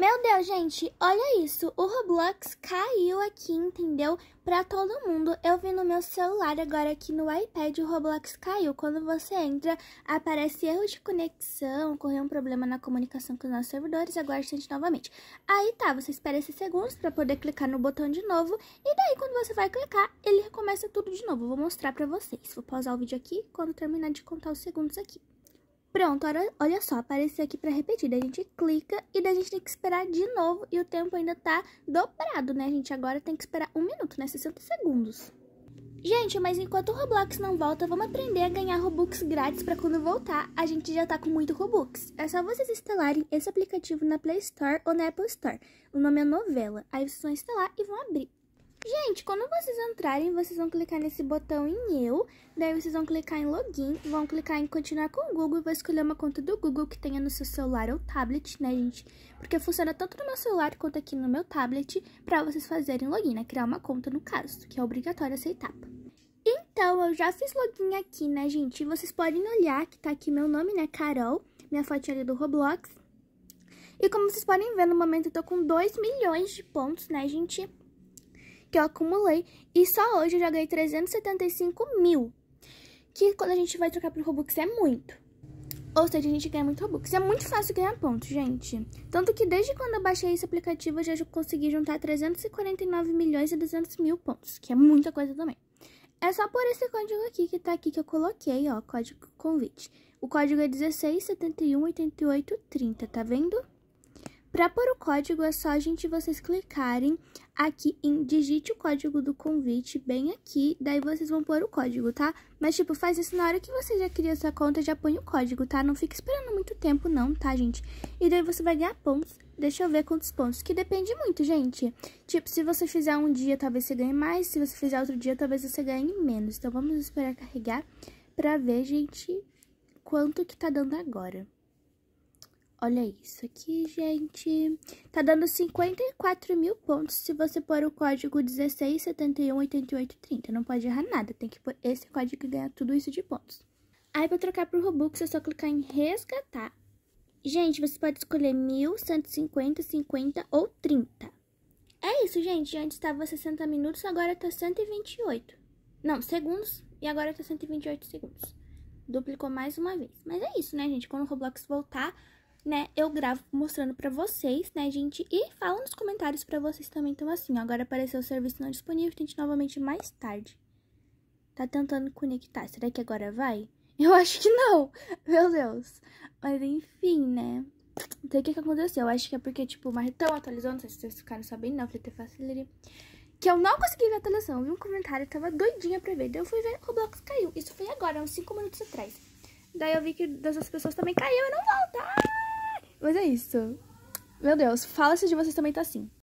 Meu Deus, gente, olha isso. O Roblox caiu aqui, entendeu? Pra todo mundo. Eu vi no meu celular agora aqui no iPad o Roblox caiu. Quando você entra, aparece erro de conexão, ocorreu um problema na comunicação com os nossos servidores, Agora sente novamente. Aí tá, você espera esses segundos pra poder clicar no botão de novo. E daí, quando você vai clicar, ele recomeça tudo de novo. Vou mostrar pra vocês. Vou pausar o vídeo aqui quando terminar de contar os segundos aqui. Pronto, olha, olha só, apareceu aqui para repetir. Daí a gente clica e daí a gente tem que esperar de novo e o tempo ainda tá dobrado, né? A gente agora tem que esperar um minuto, né? 60 segundos. Gente, mas enquanto o Roblox não volta, vamos aprender a ganhar Robux grátis para quando voltar, a gente já tá com muito Robux. É só vocês instalarem esse aplicativo na Play Store ou na Apple Store. O nome é Novela. Aí vocês vão instalar e vão abrir. Gente, quando vocês entrarem, vocês vão clicar nesse botão em eu, daí vocês vão clicar em login, vão clicar em continuar com o Google e vão escolher uma conta do Google que tenha no seu celular ou tablet, né, gente? Porque funciona tanto no meu celular quanto aqui no meu tablet para vocês fazerem login, né? Criar uma conta no caso, que é obrigatório essa etapa. Então, eu já fiz login aqui, né, gente? E vocês podem olhar que tá aqui meu nome, né, Carol, minha fotinha ali do Roblox. E como vocês podem ver, no momento eu tô com 2 milhões de pontos, né, gente? que eu acumulei. E só hoje eu já ganhei 375 mil. Que quando a gente vai trocar pro Robux é muito. Ou seja, a gente ganha muito Robux. É muito fácil ganhar pontos, gente. Tanto que desde quando eu baixei esse aplicativo, eu já consegui juntar 349 milhões e 200 mil pontos. Que é muita coisa também. É só por esse código aqui que tá aqui que eu coloquei, ó, código convite. O código é 16718830, tá vendo? Para pôr o código é só a gente vocês clicarem aqui em digite o código do convite bem aqui, daí vocês vão pôr o código, tá? Mas tipo, faz isso na hora que você já cria sua conta, já põe o código, tá? Não fica esperando muito tempo não, tá, gente? E daí você vai ganhar pontos. Deixa eu ver quantos pontos, que depende muito, gente. Tipo, se você fizer um dia, talvez você ganhe mais, se você fizer outro dia, talvez você ganhe menos. Então vamos esperar carregar para ver, gente, quanto que tá dando agora. Olha isso aqui, gente. Tá dando 54 mil pontos se você pôr o código 16718830. Não pode errar nada, tem que pôr esse código e ganhar tudo isso de pontos. Aí, pra trocar pro Robux, é só clicar em resgatar. Gente, você pode escolher 1.150, 50 ou 30. É isso, gente. Antes estava 60 minutos, agora tá 128. Não, segundos, e agora tá 128 segundos. Duplicou mais uma vez. Mas é isso, né, gente? Quando o Roblox voltar né, eu gravo mostrando para vocês, né, gente? E fala nos comentários para vocês também. Então, assim, ó, agora apareceu o serviço não disponível, tente novamente mais tarde. Tá tentando conectar. Será que agora vai? Eu acho que não. Meu Deus. Mas, enfim, né? Não sei o que, que aconteceu. Eu acho que é porque, tipo, o Marretão atualizou. Não sei se vocês ficaram sabendo, não. Falei ter facility. Que eu não consegui ver a atualização. Eu vi um comentário, tava doidinha pra ver. Daí eu fui ver, o Roblox caiu. Isso foi agora, uns 5 minutos atrás. Daí eu vi que das outras pessoas também caiu e não volta. Ah! Mas é isso. Meu Deus, fala se de vocês também tá assim.